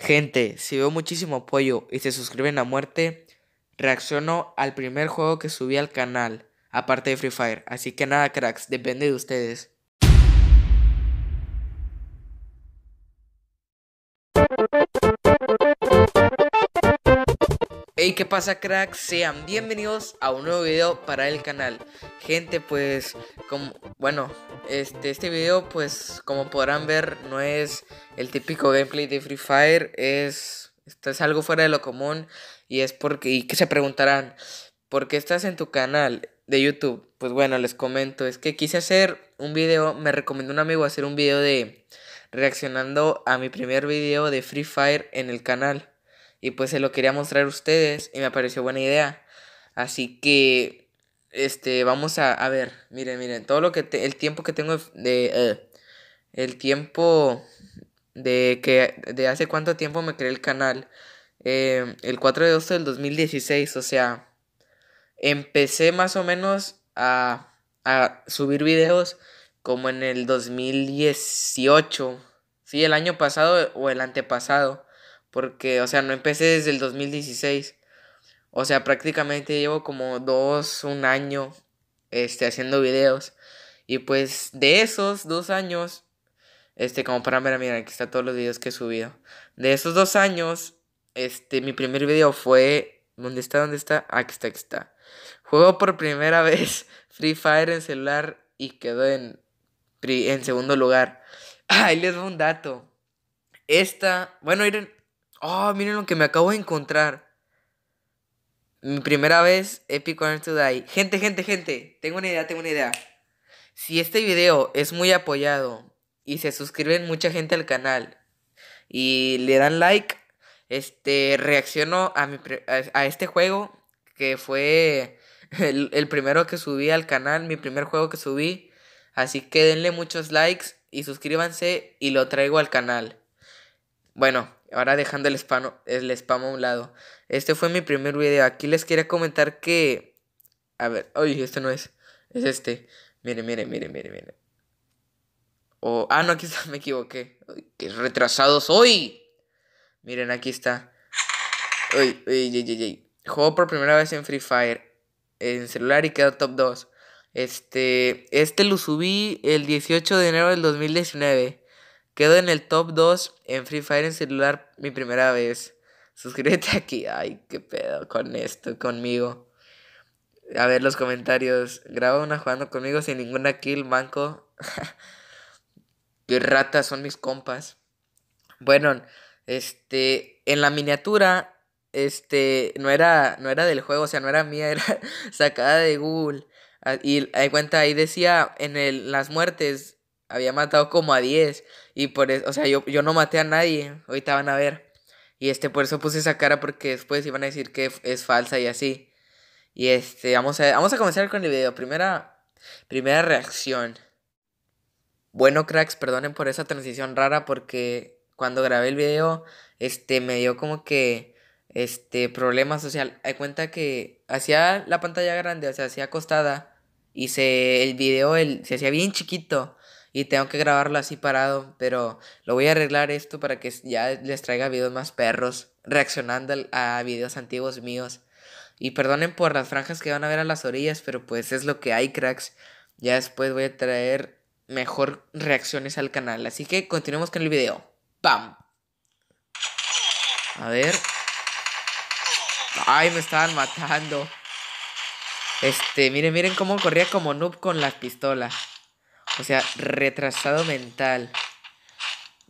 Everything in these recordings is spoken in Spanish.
Gente, si veo muchísimo apoyo y se suscriben a muerte, reacciono al primer juego que subí al canal, aparte de Free Fire. Así que nada, cracks, depende de ustedes. Hey, ¿qué pasa cracks? Sean bienvenidos a un nuevo video para el canal. Gente, pues, como, bueno, este, este video, pues como podrán ver, no es el típico gameplay de Free Fire, es, esto es algo fuera de lo común y es porque, y que se preguntarán, ¿por qué estás en tu canal de YouTube? Pues bueno, les comento, es que quise hacer un video, me recomendó un amigo hacer un video de reaccionando a mi primer video de Free Fire en el canal y pues se lo quería mostrar a ustedes y me pareció buena idea. Así que este, vamos a, ver, miren, miren, todo lo que, el tiempo que tengo de, eh, el tiempo de que, de hace cuánto tiempo me creé el canal, eh, el 4 de agosto del 2016, o sea, empecé más o menos a, a subir videos como en el 2018, sí, el año pasado o el antepasado, porque, o sea, no empecé desde el 2016. O sea, prácticamente llevo como dos, un año este, haciendo videos. Y pues de esos dos años, este, como para ver, mira, aquí está todos los videos que he subido. De esos dos años, este, mi primer video fue, ¿dónde está? ¿Dónde está? Ah, aquí está, aquí está. Juego por primera vez Free Fire en celular y quedó en, en segundo lugar. Ahí les doy un dato. Esta, bueno, miren, oh, miren lo que me acabo de encontrar. Mi primera vez, Epic Corner to Gente, gente, gente, tengo una idea, tengo una idea. Si este video es muy apoyado y se suscriben mucha gente al canal y le dan like, este, reacciono a, mi a este juego que fue el, primero que subí al canal, mi primer juego que subí. Así que denle muchos likes y suscríbanse y lo traigo al canal. Bueno, Ahora dejando el spam, el spam a un lado. Este fue mi primer video. Aquí les quería comentar que... A ver, oye, este no es. Es este. Miren, miren, miren, miren, miren. Oh, ah, no, aquí está, me equivoqué. qué retrasados soy. Miren, aquí está. Uy, uy, uy, uy, uy. Juego por primera vez en Free Fire. En celular y quedó top 2. Este, este lo subí el 18 de enero del 2019. Quedo en el top 2 en Free Fire en celular mi primera vez. Suscríbete aquí. Ay, qué pedo con esto, conmigo. A ver los comentarios. Graba una jugando conmigo sin ninguna kill, manco. qué ratas son mis compas. Bueno, este, en la miniatura, este, no era, no era del juego, o sea, no era mía, era sacada de Google. Ah, y hay cuenta, ahí decía, en el, las muertes, había matado como a 10. Y por eso, o sea, yo, no maté a nadie, ahorita van a ver. Y este, por eso puse esa cara porque después iban a decir que es falsa y así. Y este, vamos a, vamos a comenzar con el video. Primera, primera reacción. Bueno, cracks, perdonen por esa transición rara porque cuando grabé el video, este, me dio como que, este, problemas, social hay cuenta que hacía la pantalla grande, o sea, hacía acostada y se, el video el, se hacía bien chiquito y tengo que grabarlo así parado, pero lo voy a arreglar esto para que ya les traiga videos más perros, reaccionando a videos antiguos míos. Y perdonen por las franjas que van a ver a las orillas, pero pues es lo que hay, cracks. Ya después voy a traer mejor reacciones al canal. Así que continuemos con el video. ¡Pam! A ver. ¡Ay, me estaban matando! Este, miren, miren cómo corría como noob con las pistolas. O sea, retrasado mental.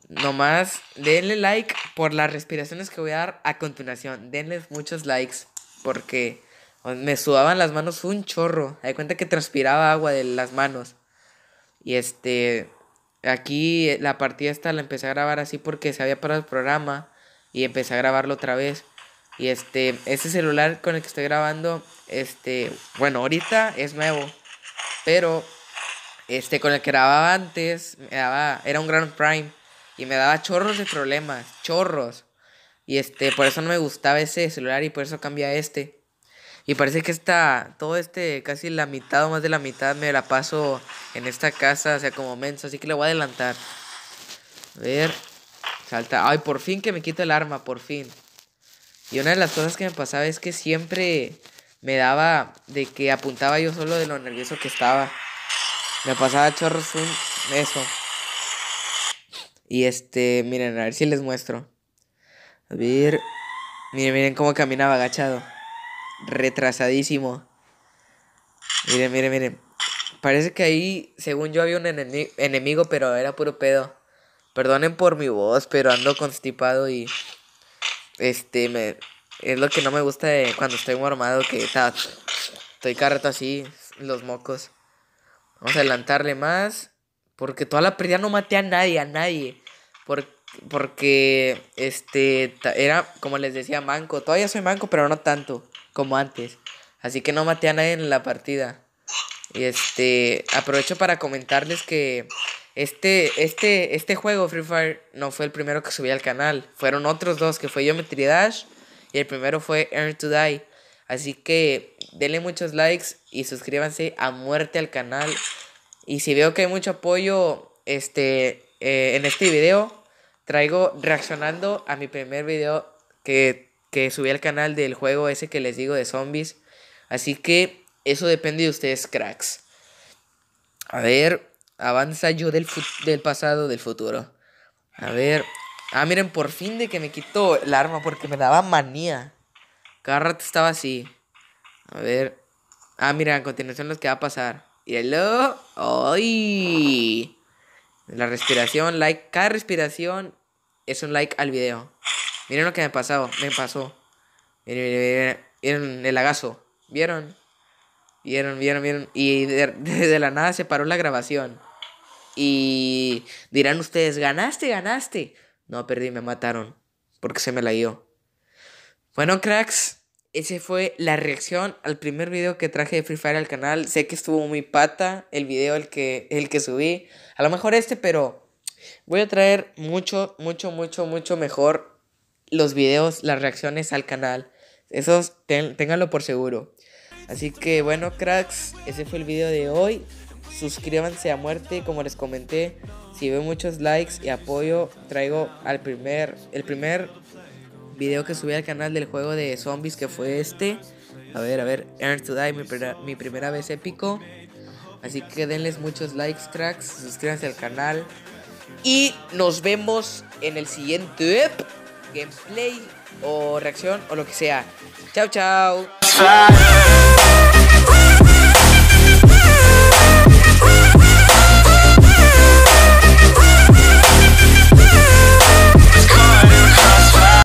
Nomás denle like por las respiraciones que voy a dar a continuación. Denles muchos likes porque me sudaban las manos un chorro. Hay cuenta que transpiraba agua de las manos. Y este, aquí la partida esta la empecé a grabar así porque se había parado el programa y empecé a grabarlo otra vez. Y este, este celular con el que estoy grabando, este, bueno, ahorita es nuevo, pero este, con el que grababa antes, me daba, era un Grand Prime y me daba chorros de problemas, chorros. Y este, por eso no me gustaba ese celular y por eso cambié a este. Y parece que está todo este, casi la mitad o más de la mitad me la paso en esta casa, o sea, como mensa, así que le voy a adelantar. A ver, salta. Ay, por fin que me quito el arma, por fin. Y una de las cosas que me pasaba es que siempre me daba de que apuntaba yo solo de lo nervioso que estaba. Me pasaba chorros un... eso. Y este, miren, a ver si les muestro. A ver. Miren, miren cómo caminaba agachado. Retrasadísimo. Miren, miren, miren. Parece que ahí, según yo, había un enemigo, pero era puro pedo. Perdonen por mi voz, pero ando constipado y. Este, me. Es lo que no me gusta cuando estoy mormado, que está. Estoy carreto así, los mocos. Vamos a adelantarle más. Porque toda la pérdida no maté a nadie, a nadie. Porque, porque este, era, como les decía, manco. Todavía soy manco, pero no tanto como antes. Así que no maté a nadie en la partida. Y este, aprovecho para comentarles que este, este, este juego, Free Fire, no fue el primero que subí al canal. Fueron otros dos, que fue Geometry Dash y el primero fue Earn to Die. Así que denle muchos likes y suscríbanse a muerte al canal. Y si veo que hay mucho apoyo este, eh, en este video, traigo reaccionando a mi primer video que, subí al canal del juego ese que les digo de zombies. Así que eso depende de ustedes, cracks. A ver, avanza yo del, del pasado, del futuro. A ver. Ah, miren, por fin de que me quito el arma porque me daba manía. Cada rato estaba así. A ver. Ah, mira, a continuación lo que va a pasar. Y ¡Ay! La respiración, like. Cada respiración es un like al video. Miren lo que me pasó. Me pasó. Miren, miren, miren. el lagazo. ¿Vieron? Vieron, vieron, vieron. Y de, la nada se paró la grabación. Y dirán ustedes, ganaste, ganaste. No, perdí, me mataron. Porque se me la dio. Bueno, cracks, esa fue la reacción al primer video que traje de Free Fire al canal. Sé que estuvo muy pata el video el que, el que subí. A lo mejor este, pero voy a traer mucho, mucho, mucho, mucho mejor los videos, las reacciones al canal. Eso ténganlo por seguro. Así que bueno, cracks, ese fue el video de hoy. Suscríbanse a muerte, como les comenté. Si veo muchos likes y apoyo, traigo al primer, el primer video que subí al canal del juego de zombies que fue este. A ver, a ver, Earn to Die, mi, primera vez épico. Así que denles muchos likes, cracks, suscríbanse al canal. Y nos vemos en el siguiente gameplay o reacción o lo que sea. Chao, chao. Ah.